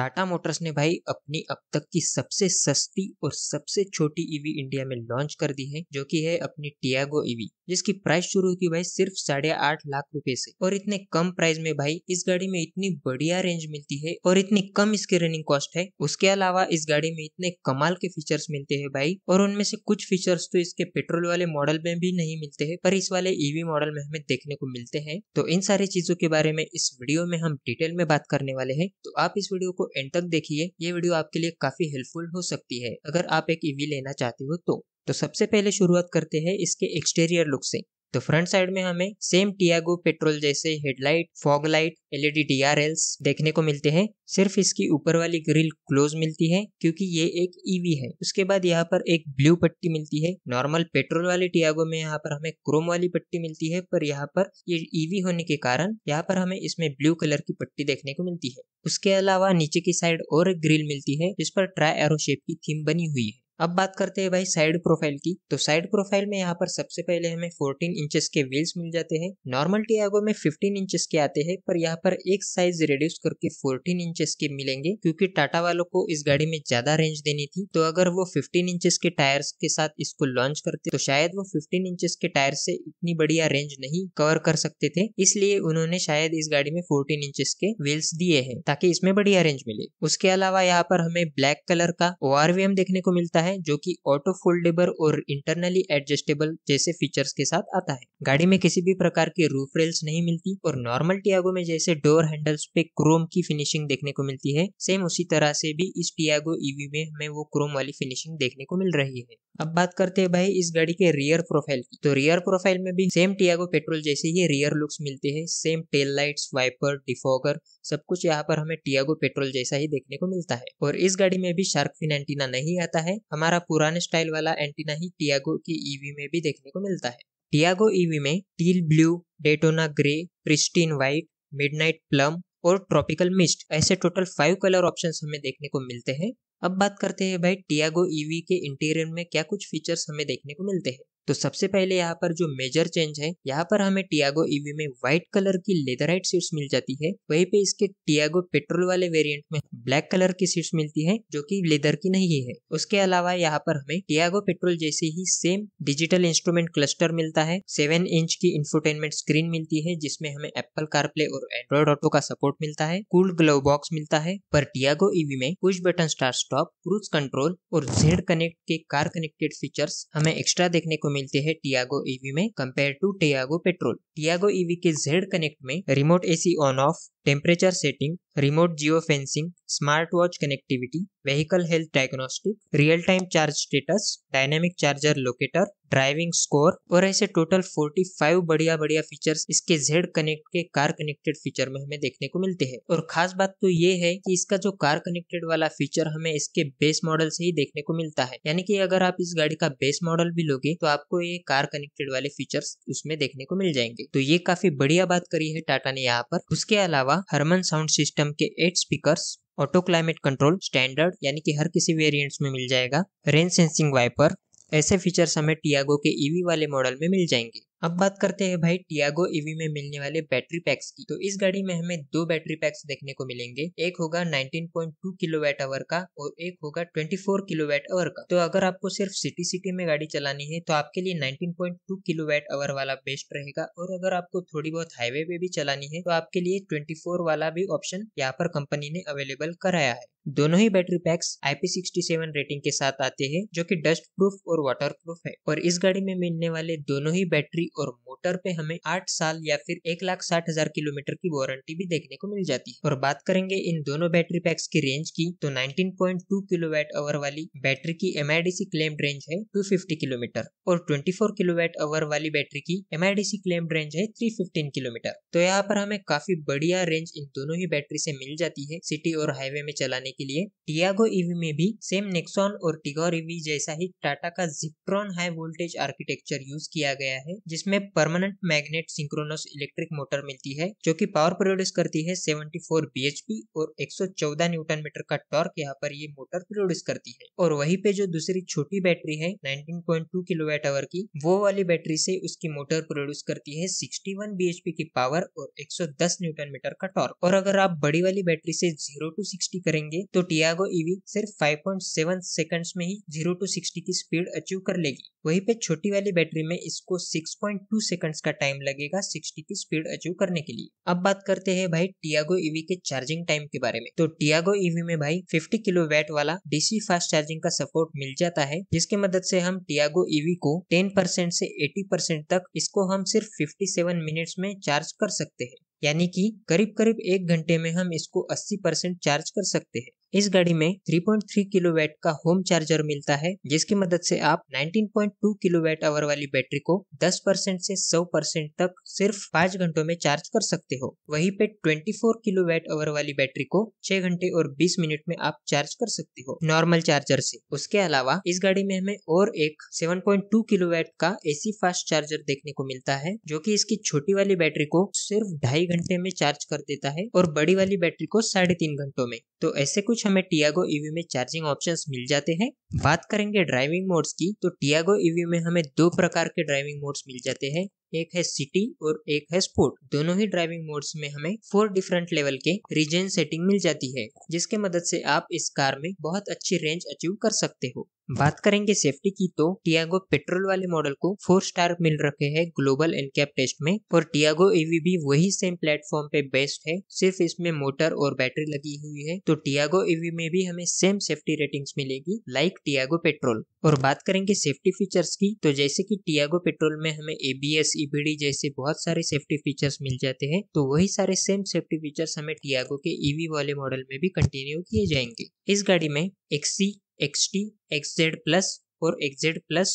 Tata Motors ने भाई अपनी अब तक की सबसे सस्ती और सबसे छोटी ईवी e इंडिया में लॉन्च कर दी है जो कि है अपनी टियागो ईवी e जिसकी प्राइस शुरू होती भाई सिर्फ साढ़े आठ लाख रुपए से और इतने कम प्राइस में भाई इस गाड़ी में इतनी बढ़िया रेंज मिलती है और इतनी कम इसकी रनिंग कॉस्ट है उसके अलावा इस गाड़ी में इतने कमाल के फीचर्स मिलते हैं भाई और उनमें से कुछ फीचर्स तो इसके पेट्रोल वाले मॉडल में भी नहीं मिलते हैं पर इस वाले ईवी e मॉडल में हमें देखने को मिलते हैं तो इन सारी चीजों के बारे में इस वीडियो में हम डिटेल में बात करने वाले हैं तो आप इस वीडियो को एंड तक देखिए ये वीडियो आपके लिए काफी हेल्पफुल हो सकती है अगर आप एक ईवी लेना चाहते हो तो तो सबसे पहले शुरुआत करते हैं इसके एक्सटीरियर लुक से तो फ्रंट साइड में हमें सेम टियागो पेट्रोल जैसे headlight fog light LED DRLs देखने को मिलते हैं सिर्फ इसकी ऊपर वाली ग्रिल क्लोज मिलती है क्योंकि ये एक ईवी e है उसके बाद यहाँ पर एक ब्लू पट्टी मिलती है नॉर्मल पेट्रोल वाले टियागो में यहाँ पर हमें क्रोम वाली पट्टी मिलती है पर यहाँ पर ये ईवी e होने के कारण यहाँ पर हमें इसमें ब्लू कलर की पट्टी देखने को मिलती है उसके अलावा नीचे की साइड और एक ग्रिल मिलती है जिस पर ट्राई एरो शेप की थीम बनी हुई है अब बात करते हैं भाई साइड प्रोफाइल की तो साइड प्रोफाइल में यहाँ पर सबसे पहले हमें 14 इंचेस के व्हील्स मिल जाते हैं नॉर्मल टियागो में 15 इंचेस के आते हैं पर यहाँ पर एक साइज रिड्यूस करके 14 इंचेस के मिलेंगे क्योंकि टाटा वालों को इस गाड़ी में ज्यादा रेंज देनी थी तो अगर वो फिफ्टीन इंचेस के टायर्स के साथ इसको लॉन्च करते तो शायद वो फिफ्टीन इंचेस के टायर से इतनी बढ़िया रेंज नहीं कवर कर सकते थे इसलिए उन्होंने शायद इस गाड़ी में फोर्टीन इंचेस के व्हील्स दिए है ताकि इसमें बढ़िया रेंज मिले उसके अलावा यहाँ पर हमें ब्लैक कलर का ओ देखने को मिलता है है जो कि ऑटो फोल्डेबल और इंटरनली एडजस्टेबल जैसे फीचर्स के साथ आता है गाड़ी में किसी भी प्रकार की रूफ रेल्स नहीं मिलती और नॉर्मल टियागो में जैसे डोर हैंडल्स पे क्रोम की फिनिशिंग देखने को मिलती है सेम उसी तरह से भी इस टियागो ईवी e में हमें वो क्रोम वाली फिनिशिंग देखने को मिल रही है अब बात करते हैं भाई इस गाड़ी के रियर प्रोफाइल की तो रियर प्रोफाइल में भी सेम टियागो पेट्रोल जैसे ही रियर लुक्स मिलते हैं same tail lights wiper defogger सब कुछ यहाँ पर हमें टियागो पेट्रोल जैसा ही देखने को मिलता है और इस गाड़ी में भी शार्क फिन एंटीना नहीं आता है हमारा पुराने स्टाइल वाला एंटीना ही टियागो की ईवी e में भी देखने को मिलता है टियागो ईवी e में teal blue Daytona grey pristine white midnight plum और ट्रॉपिकल मिस्ट ऐसे टोटल फाइव कलर ऑप्शन हमें देखने को मिलते हैं अब बात करते हैं भाई टियागो ईवी e के इंटीरियर में क्या कुछ फीचर्स हमें देखने को मिलते हैं तो सबसे पहले यहाँ पर जो मेजर चेंज है यहाँ पर हमें टियागो ईवी e में व्हाइट कलर की लेदराइट सीट्स मिल जाती है वहीं पे इसके टियागो पेट्रोल वाले वेरिएंट में ब्लैक कलर की सीट्स मिलती है जो कि लेदर की नहीं है उसके अलावा यहाँ पर हमें टियागो पेट्रोल जैसे ही सेम डिजिटल इंस्ट्रूमेंट क्लस्टर मिलता है सेवन इंच की इंफोटेनमेंट स्क्रीन मिलती है जिसमें हमें एप्पल कारप्ले और एंड्रॉइड ऑटो का सपोर्ट मिलता है कूल ग्लोव बॉक्स मिलता है पर टियागो ईवी e में push button star stop cruise control और जेड कनेक्ट के कार कनेक्टेड फीचर्स हमें एक्स्ट्रा देखने को मिलते हैं टियागो ईवी में compare to Tiago petrol Tiago EV के जेड कनेक्ट में remote AC on off temperature setting remote geo fencing smart watch connectivity vehicle health diagnostic real time charge status dynamic charger locator driving score और ऐसे total 45 बढ़िया बढ़िया features इसके Z connect के car connected feature में हमें देखने को मिलते हैं और खास बात तो ये है कि इसका जो कार कनेक्टेड वाला फीचर हमें इसके बेस मॉडल से ही देखने को मिलता है यानी कि अगर आप इस गाड़ी का बेस मॉडल भी लोगे तो आपको ये कार कनेक्टेड वाले फीचर्स उसमें देखने को मिल जाएंगे तो ये काफी बढ़िया बात करी है टाटा ने यहाँ पर उसके अलावा अलावा हरमन साउंड सिस्टम के eight speakers auto climate control standard यानी कि हर किसी वेरिएंट्स में मिल जाएगा रेन सेंसिंग वाइपर ऐसे फीचर्स हमें टियागो के ईवी e वाले मॉडल में मिल जाएंगे अब बात करते हैं भाई टियागो ईवी e में मिलने वाले बैटरी पैक्स की तो इस गाड़ी में हमें दो बैटरी पैक्स देखने को मिलेंगे एक होगा 19.2 किलोवाट आवर का और एक होगा 24 किलोवाट आवर का तो अगर आपको सिर्फ सिटी सिटी में गाड़ी चलानी है तो आपके लिए 19.2 किलोवाट आवर वाला बेस्ट रहेगा और अगर आपको थोड़ी बहुत हाईवे पे भी चलानी है तो आपके लिए ट्वेंटी वाला भी ऑप्शन यहाँ पर कंपनी ने अवेलेबल कराया है दोनों ही बैटरी पैक्स IP67 रेटिंग के साथ आते हैं जो कि डस्ट प्रूफ और वाटर प्रूफ है और इस गाड़ी में मिलने वाले दोनों ही बैटरी और मोटर पे हमें आठ साल या फिर एक लाख साठ हजार किलोमीटर की वारंटी भी देखने को मिल जाती है और बात करेंगे इन दोनों बैटरी पैक्स की रेंज की तो 19.2 किलोवाट आवर वाली बैटरी की एम क्लेम्ड रेंज है टू किलोमीटर और फोर किलोवेट आवर वाली बैटरी की एम क्लेम्ड रेंज है थ्री किलोमीटर तो यहाँ पर हमें काफी बढ़िया रेंज इन दोनों ही बैटरी से मिल जाती है सिटी और हाईवे में चलाने के लिए टियागो ईवी में भी सेम नेक्सॉन और टिगोर ईवी जैसा ही टाटा का Ziptron high voltage architecture use किया गया है जिसमें permanent magnet synchronous electric motor मिलती है जो कि पावर प्रोड्यूस करती है 74 बीएचपी और 114 न्यूटन मीटर का टॉर्क यहाँ पर ये मोटर प्रोड्यूस करती है और वहीं पे जो दूसरी छोटी बैटरी है 19.2 किलोवाट आवर की वो वाली बैटरी से उसकी मोटर प्रोड्यूस करती है 61 बीएचपी की पावर और 110 न्यूटन मीटर का टॉर्क और अगर आप बड़ी वाली बैटरी से जीरो टू सिक्सटी करेंगे तो टियागो ईवी सिर्फ 5.7 सेकंड्स में ही 0 टू 60 की स्पीड अचीव कर लेगी वहीं पे छोटी वाली बैटरी में इसको 6.2 सेकंड्स का टाइम लगेगा 60 की स्पीड अचीव करने के लिए अब बात करते हैं भाई टियागो ईवी के चार्जिंग टाइम के बारे में तो टियागो ईवी में भाई 50 किलो वैट वाला डीसी फास्ट चार्जिंग का सपोर्ट मिल जाता है जिसकी मदद से हम टियागो ईवी को 10 परसेंट से 80 परसेंट तक इसको हम सिर्फ 57 मिनट्स में चार्ज कर सकते हैं यानी कि करीब करीब एक घंटे में हम इसको 80 परसेंट चार्ज कर सकते हैं इस गाड़ी में 3.3 किलोवाट का होम चार्जर मिलता है जिसकी मदद से आप 19.2 किलोवाट आवर वाली बैटरी को 10 परसेंट से 100 परसेंट तक सिर्फ 5 घंटों में चार्ज कर सकते हो वहीं पे 24 किलोवाट आवर वाली बैटरी को 6 घंटे और 20 मिनट में आप चार्ज कर सकते हो नॉर्मल चार्जर से उसके अलावा इस गाड़ी में हमें और एक सेवन किलोवाट का एसी फास्ट चार्जर देखने को मिलता है जो की इसकी छोटी वाली बैटरी को सिर्फ ढाई घंटे में चार्ज कर देता है और बड़ी वाली बैटरी को साढ़े घंटों में तो ऐसे कुछ कुछ हमें टियागो ईवी में चार्जिंग ऑप्शन मिल जाते हैं बात करेंगे ड्राइविंग मोड्स की तो टियागो ईवी में हमें दो प्रकार के ड्राइविंग मोड्स मिल जाते हैं एक है सिटी और एक है स्पोर्ट दोनों ही ड्राइविंग मोड्स में हमें फोर डिफरेंट लेवल के रीजन सेटिंग मिल जाती है जिसके मदद से आप इस कार में बहुत अच्छी रेंज अचीव कर सकते हो बात करेंगे सेफ्टी की तो टियागो पेट्रोल वाले मॉडल को फोर स्टार मिल रखे हैं ग्लोबल एनकैप टेस्ट में और टियागो ईवी भी वही सेम प्लेटफॉर्म पे बेस्ट है सिर्फ इसमें मोटर और बैटरी लगी हुई है तो टियागो ईवी में भी हमें सेम सेफ्टी रेटिंग्स मिलेगी लाइक टियागो पेट्रोल और बात करेंगे सेफ्टी फीचर्स की तो जैसे कि टियागो पेट्रोल में हमें एबीएस ईबीडी e जैसे बहुत सारे सेफ्टी फीचर्स मिल जाते हैं तो वही सारे सेम सेफ्टी फीचर्स हमें टियागो के ईवी e वाले मॉडल में भी कंटिन्यू किए जाएंगे इस गाड़ी में X E X T X Z plus और एक्जेड प्लस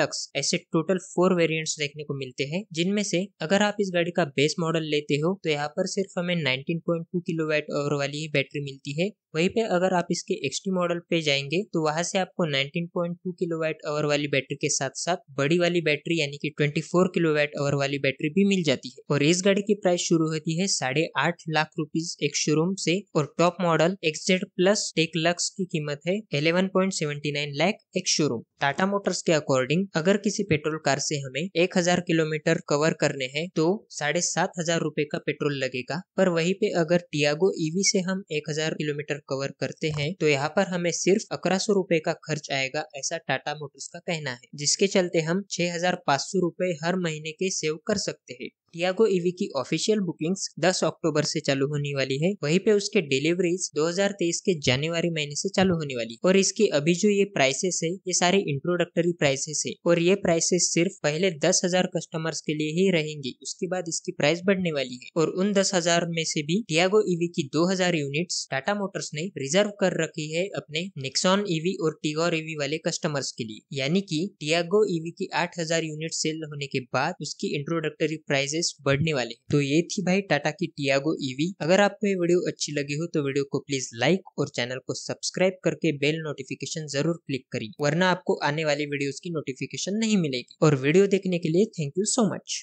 लक्स ऐसे टोटल फोर वेरिएंट्स देखने को मिलते हैं जिनमें से अगर आप इस गाड़ी का बेस मॉडल लेते हो तो यहाँ पर सिर्फ हमें 19.2 किलोवाट आवर वाली ही बैटरी मिलती है वहीं पे अगर आप इसके एक्सटी मॉडल पे जाएंगे तो वहाँ से आपको 19.2 किलोवाट आवर वाली बैटरी के साथ साथ बड़ी वाली बैटरी यानी कि 24 किलोवाट आवर वाली बैटरी भी मिल जाती है और इस गाड़ी की प्राइस शुरू होती है साढ़े आठ लाख रुपीज एक शोरूम से और टॉप मॉडल एक्सजेड प्लस एक लक्स की कीमत है 11.79 lakh ex showroom Tata Motors के अकॉर्डिंग अगर किसी पेट्रोल कार से हमें एक किलोमीटर कवर करने हैं तो साढ़े सात हजार रूपए का पेट्रोल लगेगा पर वहीं पे अगर टियागो ईवी e से हम एक किलोमीटर कवर करते हैं तो यहाँ पर हमें सिर्फ अकरा सौ रूपए का खर्च आएगा ऐसा टाटा मोटर्स का कहना है जिसके चलते हम छह हजार पाँच सौ रूपए हर महीने के सेव कर सकते हैं टियागो ईवी की ऑफिशियल बुकिंग्स 10 अक्टूबर से चालू होने वाली है वहीं पे उसके डिलीवरीज 2023 के जनवरी महीने से चालू होने वाली और इसकी अभी जो ये प्राइसेस है ये सारे इंट्रोडक्टरी प्राइसेस है और ये प्राइसेस सिर्फ पहले दस हजार कस्टमर्स के लिए ही रहेंगी उसके बाद इसकी प्राइस बढ़ने वाली है और उन दस हजार में से भी टियागो ईवी की दो हजार यूनिट्स टाटा मोटर्स ने रिजर्व कर रखी है अपने निक्सॉन ईवी और टीगोर ईवी वाले कस्टमर्स के लिए यानी की टियागो ईवी की आठ हजार यूनिट सेल होने के बाद उसकी इंट्रोडक्टरी प्राइस प्राइसेस बढ़ने वाले तो ये थी भाई टाटा की टियागो ईवी अगर आपको ये वीडियो अच्छी लगी हो तो वीडियो को प्लीज लाइक और चैनल को सब्सक्राइब करके बेल नोटिफिकेशन जरूर क्लिक करिए वरना आपको आने वाली वीडियोस की नोटिफिकेशन नहीं मिलेगी और वीडियो देखने के लिए थैंक यू सो मच